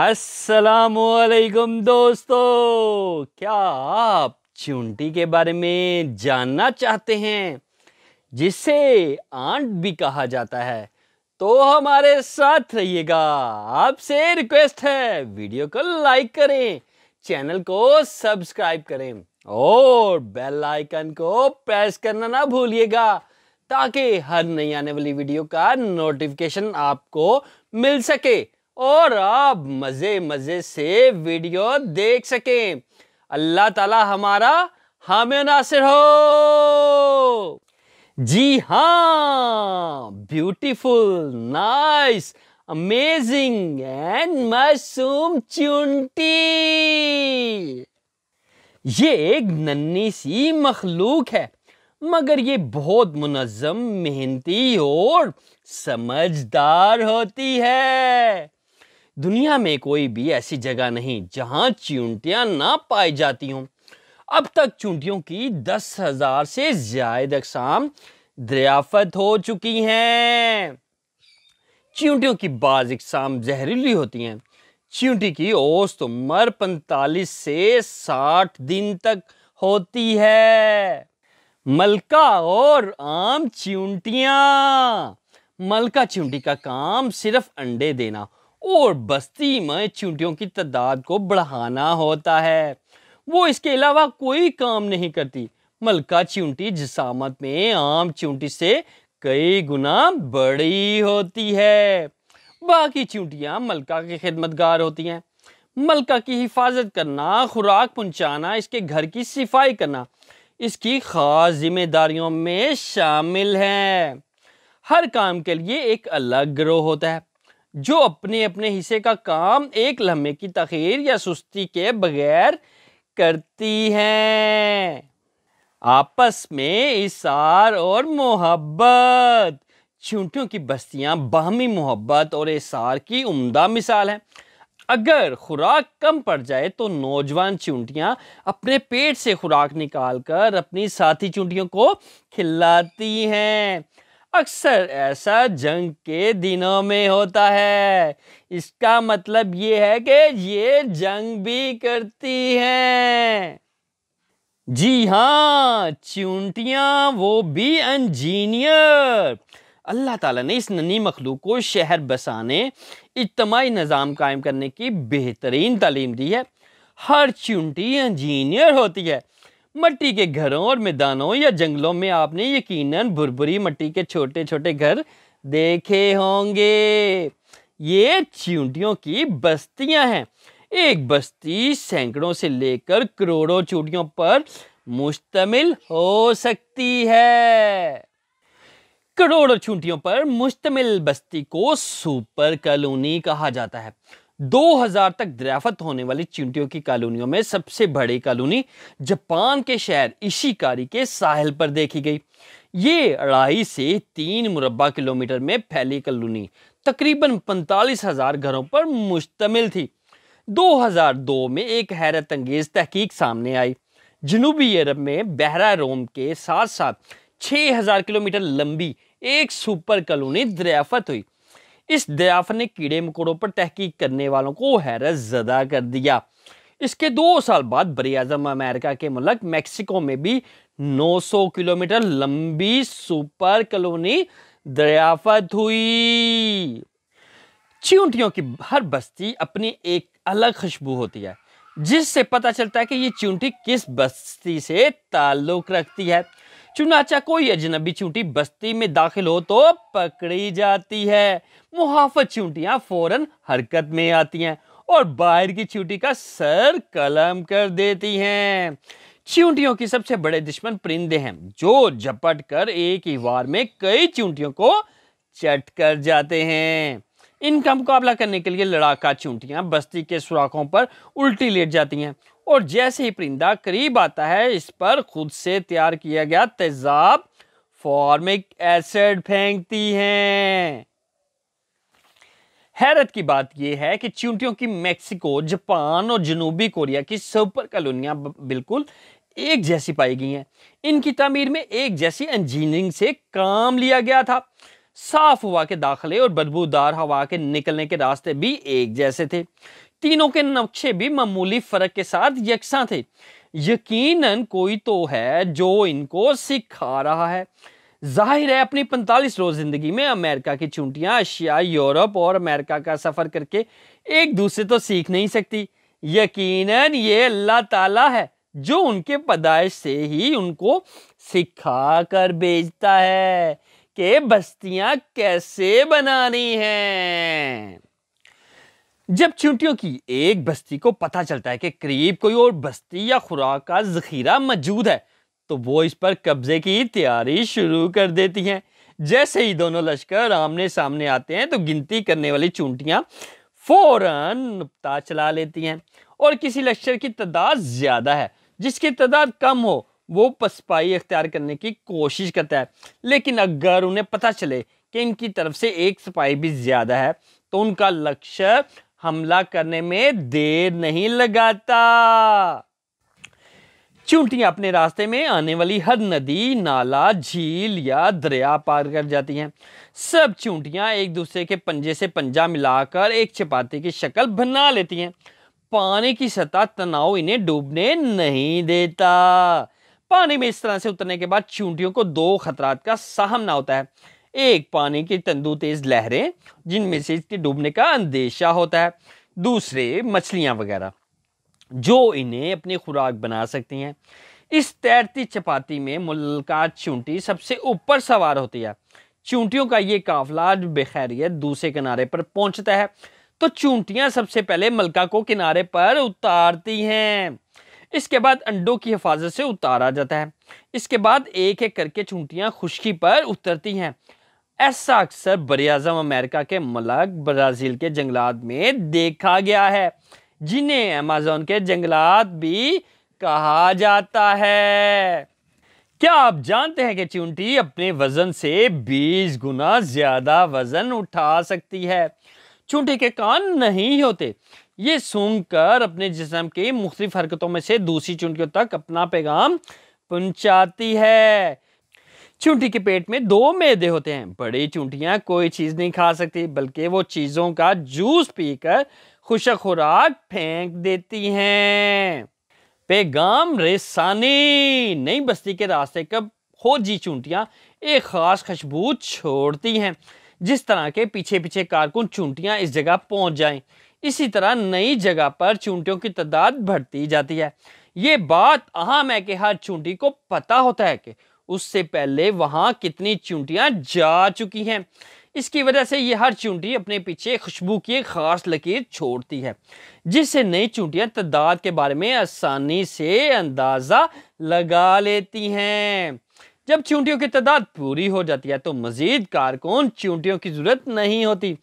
असलकुम दोस्तों क्या आप चुंटी के बारे में जानना चाहते हैं जिसे आंट भी कहा जाता है तो हमारे साथ रहिएगा आपसे रिक्वेस्ट है वीडियो को लाइक करें चैनल को सब्सक्राइब करें और बेल आइकन को प्रेस करना ना भूलिएगा ताकि हर नई आने वाली वीडियो का नोटिफिकेशन आपको मिल सके और आप मज़े मज़े से वीडियो देख सकें अल्लाह ताला हमारा हामी नासिर हो जी हाँ ब्यूटीफुल नाइस अमेजिंग एंड मासूम चुनटी ये एक नन्ही सी मखलूक है मगर ये बहुत मुनज़म मेहनती और समझदार होती है दुनिया में कोई भी ऐसी जगह नहीं जहां चूंटियां ना पाई जाती हों अब तक चूंटियों की दस हजार से ज्यादा अकसाम दरियाफत हो चुकी हैं चींटियों की बाज इकसाम जहरीली होती हैं चींटी की औसत उम्र पैंतालीस से साठ दिन तक होती है मलका और आम चींटियाँ मलका चींटी का काम सिर्फ अंडे देना और बस्ती में चूंटियों की तादाद को बढ़ाना होता है वो इसके अलावा कोई काम नहीं करती मलका चूंटी जिसामत में आम चूंटी से कई गुना बड़ी होती है बाकी चींटियाँ मलका की खिदमतगार होती हैं मलका की हिफाजत करना खुराक पहुँचाना इसके घर की सफाई करना इसकी ख़ास जिम्मेदारियों में शामिल है हर काम के लिए एक अलग ग्रोह होता है जो अपने अपने हिस्से का काम एक लम्हे की तखीर या सुस्ती के बगैर करती हैं आपस में इसार और मोहब्बत चूंटियों की बस्तियाँ बाहमी मोहब्बत और इसार की उम्दा मिसाल है अगर खुराक कम पड़ जाए तो नौजवान चूंटियाँ अपने पेट से खुराक निकाल कर अपनी साथी चूंटियों को खिलाती हैं अक्सर ऐसा जंग के दिनों में होता है इसका मतलब ये है कि ये जंग भी करती हैं जी हाँ चूंटियाँ वो भी इंजीनियर अल्लाह ताला ने इस ननी मखलूक को शहर बसाने इज्तमाही निज़ाम कायम करने की बेहतरीन तालीम दी है हर चूंटी इंजीनियर होती है मट्टी के घरों और मैदानों या जंगलों में आपने यकीनन भुरभुरी मट्टी के छोटे छोटे घर देखे होंगे ये चींटियों की बस्तियां हैं एक बस्ती सैकड़ों से लेकर करोड़ों चूंटियों पर मुश्तमिल हो सकती है करोड़ों चूंटियों पर मुश्तमिल बस्ती को सुपर कॉलोनी कहा जाता है 2000 तक दराफत होने वाली चिंटियों की कॉलोनियों में सबसे बड़ी कॉलोनी जापान के शहर इशिकारी के साहल पर देखी गई ये अढ़ाई से तीन मुरबा किलोमीटर में फैली कॉलोनी तकरीबन पैंतालीस हज़ार घरों पर मुश्तमिल थी 2002 में एक हैरत अंगेज़ तहकीक सामने आई जनूबी अरब में बहरा रोम के साथ साथ 6000 किलोमीटर लंबी एक सुपर कॉलोनी दरियाफत हुई इस दयाफ ने कीड़े मकोड़ों पर तहकीक करने वालों को हैरत ज़दा कर दिया इसके दो साल बाद बर अजम अमेरिका के मुलक मैक्सिको में भी 900 किलोमीटर लंबी सुपर कॉलोनी दरियाफत हुई चिंटियों की हर बस्ती अपनी एक अलग खुशबू होती है जिससे पता चलता है कि ये चिंटी किस बस्ती से ताल्लुक़ रखती है चुनाचा कोई अजनबी चूंटी बस्ती में दाखिल हो तो पकड़ी जाती है मुहाफत चूंटियां फौरन हरकत में आती हैं और बाहर की चूंटी का सर कलम कर देती हैं चूंटियों की सबसे बड़े दुश्मन परिंदे हैं जो झपट कर एक ही वार में कई चूंटियों को चट कर जाते हैं इनका मुकाबला करने के लिए लड़ाका चूंटियाँ बस्ती के सुराखों पर उल्टी लेट जाती हैं और जैसे ही परिंदा करीब आता है इस पर खुद से तैयार किया गया तेजाब फॉर्मिक एसिड फेंकती हैं हैरत की बात यह है कि चींटियों की मेक्सिको जापान और जनूबी कोरिया की सुपर कॉलोनियाँ बिल्कुल एक जैसी पाई गई हैं इनकी तमीर में एक जैसी इंजीनियरिंग से काम लिया गया था साफ हवा के दाखिले और बदबूदार हवा के निकलने के रास्ते भी एक जैसे थे तीनों के नक्शे भी मामूली फर्क के साथ यकसा थे यकीनन कोई तो है जो इनको सिखा रहा है जाहिर है अपनी 45 रोज जिंदगी में अमेरिका की चूंटियां एशिया यूरोप और अमेरिका का सफ़र करके एक दूसरे तो सीख नहीं सकती यकीनन ये अल्लाह ताला है जो उनके पदाइश से ही उनको सिखा कर भेजता है के बस्तियां कैसे बनानी हैं जब चींटियों की एक बस्ती को पता चलता है कि करीब कोई और बस्ती या खुराक का जखीरा मौजूद है तो वो इस पर कब्जे की तैयारी शुरू कर देती हैं जैसे ही दोनों लश्कर आमने सामने आते हैं तो गिनती करने वाली चूंटियाँ फौरन नुपता चला लेती हैं और किसी लश्कर की तादाद ज़्यादा है जिसकी तादाद कम हो वो पसपाई अख्तियार करने की कोशिश करता है लेकिन अगर उन्हें पता चले कि इनकी तरफ से एक सिपाही भी ज़्यादा है तो उनका लक्ष्य हमला करने में देर नहीं लगाता चूंटियाँ अपने रास्ते में आने वाली हर नदी नाला झील या दरिया पार कर जाती हैं सब चूंटियाँ एक दूसरे के पंजे से पंजा मिलाकर एक चपाती की शक्ल बना लेती हैं पानी की सतह तनाव इन्हें डूबने नहीं देता पानी में इस तरह से उतरने के बाद चूंटियों को दो खतरात का सामना होता है एक पानी की तंदू तेज लहरें जिनमें से इसके डूबने का अंदेशा होता है दूसरे मछलियां वगैरह जो इन्हें अपनी खुराक बना सकती हैं इस तैरती चपाती में मुल्का चूंटी सबसे ऊपर सवार होती है चूंटियों का ये काफिला बेखैरियत दूसरे किनारे पर पहुंचता है तो चूंटियां सबसे पहले मलका को किनारे पर उतारती हैं इसके बाद अंडों की हिफाजत से उतारा जाता है इसके बाद एक एक करके चूंटियाँ खुशकी पर उतरती हैं ऐसा अक्सर बरअज़म अमेरिका के मलक ब्राज़ील के जंगलात में देखा गया है जिन्हें अमेज़ोन के जंगलात भी कहा जाता है क्या आप जानते हैं कि चूंटी अपने वज़न से 20 गुना ज़्यादा वज़न उठा सकती है चूंटी के कान नहीं होते ये सूंघ कर अपने जिसम की मुख्तलिफ हरकतों में से दूसरी चुनकियों तक अपना पैगाम पहुंचाती है चूंटी के पेट में दो मैदे होते हैं बड़ी चूंटियाँ कोई चीज़ नहीं खा सकती बल्कि वो चीज़ों का जूस पीकर खुश खुराक फेंक देती हैं पैगाम रेसानी नई बस्ती के रास्ते कब खोजी चूंटियाँ एक ख़ास खुशबू छोड़ती हैं जिस तरह के पीछे पीछे कारकुन चूंटियाँ इस जगह पहुंच जाएं इसी तरह नई जगह पर चूंटियों की तादाद बढ़ती जाती है ये बात अहम है कि हर चूंटी को पता होता है कि उससे पहले वहाँ कितनी चूंटियाँ जा चुकी हैं इसकी वजह से ये हर चूंटी अपने पीछे खुशबू की एक खास लकीर छोड़ती है जिससे नई चूंटियाँ तादाद के बारे में आसानी से अंदाज़ा लगा लेती हैं जब चूंटियों की तादाद पूरी हो जाती है तो मज़ीद कारकुन चूंटियों की ज़रूरत नहीं होती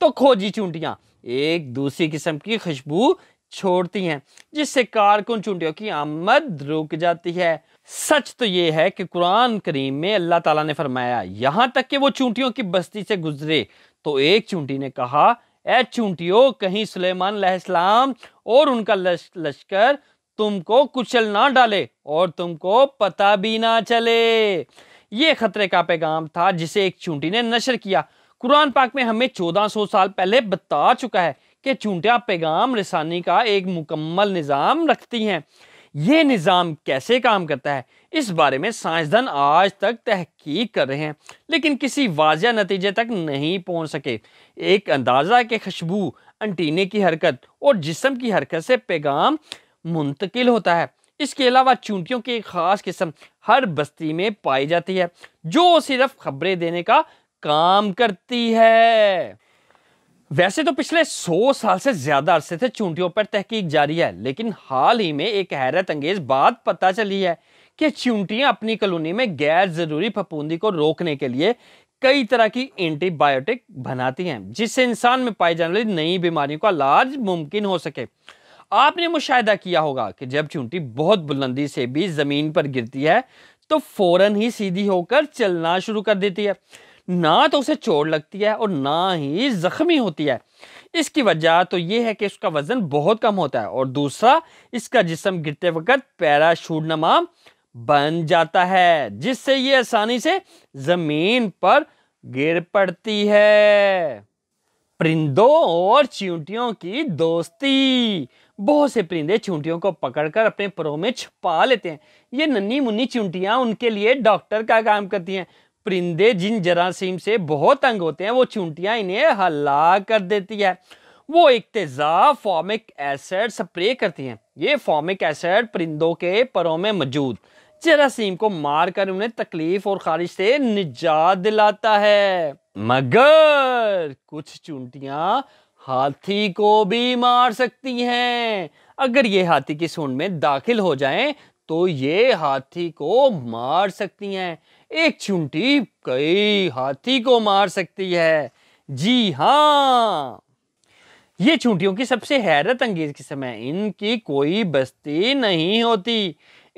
तो खोजी चूंटियाँ एक दूसरी किस्म की खुशबू छोड़ती हैं जिससे कारकुन चुंटियों की आमद रुक जाती है सच तो ये है कि कुरान करीम में अल्लाह ताला ने फरमाया यहाँ तक कि वो चूंटियों की बस्ती से गुजरे तो एक चूंटी ने कहा ए चूंटियों कहीं सुलेमान सलेमान और उनका लश, लश्कर तुमको कुचल ना डाले और तुमको पता भी ना चले ये खतरे का पैगाम था जिसे एक चूंटी ने नशर किया कुरान पाक में हमें 1400 साल पहले बता चुका है कि चूंटिया पैगाम रसानी का एक मुकम्मल निज़ाम रखती हैं ये निज़ाम कैसे काम करता है इस बारे में साइंसदान आज तक तहकीक कर रहे हैं लेकिन किसी वाज नतीजे तक नहीं पहुंच सके एक अंदाज़ा के खुशबू अंटीने की हरकत और जिसम की हरकत से पैगाम मुंतकिल होता है इसके अलावा चूंटियों की एक ख़ास किस्म हर बस्ती में पाई जाती है जो सिर्फ खबरें देने का काम करती है वैसे तो पिछले 100 साल से ज्यादा अरसे से चूंटियों पर तहकीक जारी है लेकिन हाल ही में एक हैरत अंगेज बात पता चली है कि चूंटियां अपनी कॉलोनी में गैर जरूरी फपूंदी को रोकने के लिए कई तरह की एंटीबायोटिक बनाती हैं जिससे इंसान में पाई जाने वाली नई बीमारियों का इलाज मुमकिन हो सके आपने मुशाह किया होगा कि जब चूंटी बहुत बुलंदी से भी ज़मीन पर गिरती है तो फ़ौरन ही सीधी होकर चलना शुरू कर देती है ना तो उसे चोट लगती है और ना ही ज़ख्मी होती है इसकी वजह तो ये है कि उसका वज़न बहुत कम होता है और दूसरा इसका जिसम गिरते वक्त पैराशूट नमा बन जाता है जिससे ये आसानी से ज़मीन पर गिर पड़ती है परिंदों और चींटियों की दोस्ती बहुत से परिंदे चींटियों को पकड़कर अपने परों में छुपा लेते हैं ये नन्ही मुन्नी चींटियां उनके लिए डॉक्टर का काम करती हैं परिंदे जिन जरासीम से बहुत तंग होते हैं वो चूंटियाँ इन्हें हला कर देती है वो एक तेजा फॉर्मिक एसिड स्प्रे करती हैं ये फॉर्मिक एसिड परिंदों के परों में मौजूद जरासीम को मार कर उन्हें तकलीफ और खारिश से निजात दिलाता है मगर कुछ चूंटियाँ हाथी को भी मार सकती हैं अगर ये हाथी की सूंड में दाखिल हो जाएं तो ये हाथी को मार सकती हैं एक चुंटी कई हाथी को मार सकती है जी हाँ ये चूंटियों की सबसे हैरत अंगेज किस्म है इनकी कोई बस्ती नहीं होती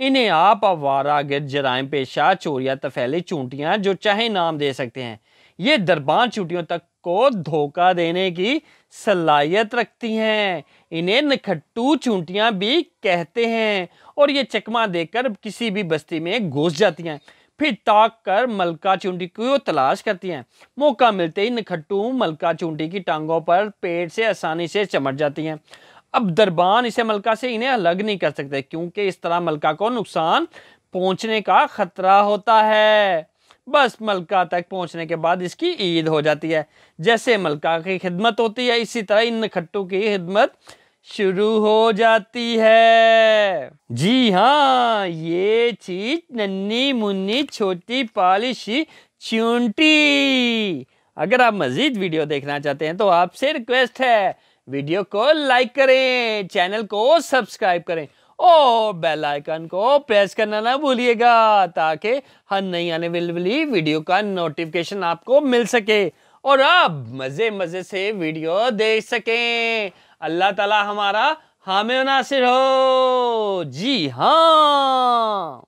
इन्हें आप अवारागर जराइम पेशा चोरिया तफैली चूंटियाँ जो चाहे नाम दे सकते हैं ये दरबान चूटियों तक को धोखा देने की सलाहियत रखती हैं इन्हें नखट्टू चूंटियाँ भी कहते हैं और ये चकमा देकर किसी भी बस्ती में घुस जाती हैं फिर ताक कर मलका चूंटी को तलाश करती हैं मौका मिलते ही नखट्टू मलका चूंटी की टांगों पर पेट से आसानी से चमट जाती हैं अब दरबान इसे मलका से इन्हें अलग नहीं कर सकते क्योंकि इस तरह मलका को नुकसान पहुँचने का खतरा होता है बस मलका तक पहुंचने के बाद इसकी ईद हो जाती है जैसे मलका की खिदमत होती है इसी तरह इन खट्टू की खिदमत शुरू हो जाती है जी हाँ ये चीज नन्नी मुन्नी छोटी पालिशी चूंटी अगर आप मज़ीद वीडियो देखना चाहते हैं तो आपसे रिक्वेस्ट है वीडियो को लाइक करें चैनल को सब्सक्राइब करें और बेल आइकन को प्रेस करना ना भूलिएगा ताकि हर नई आने वाली वीडियो का नोटिफिकेशन आपको मिल सके और आप मज़े मज़े से वीडियो देख सकें अल्लाह ताला हमारा नासिर हो जी हाँ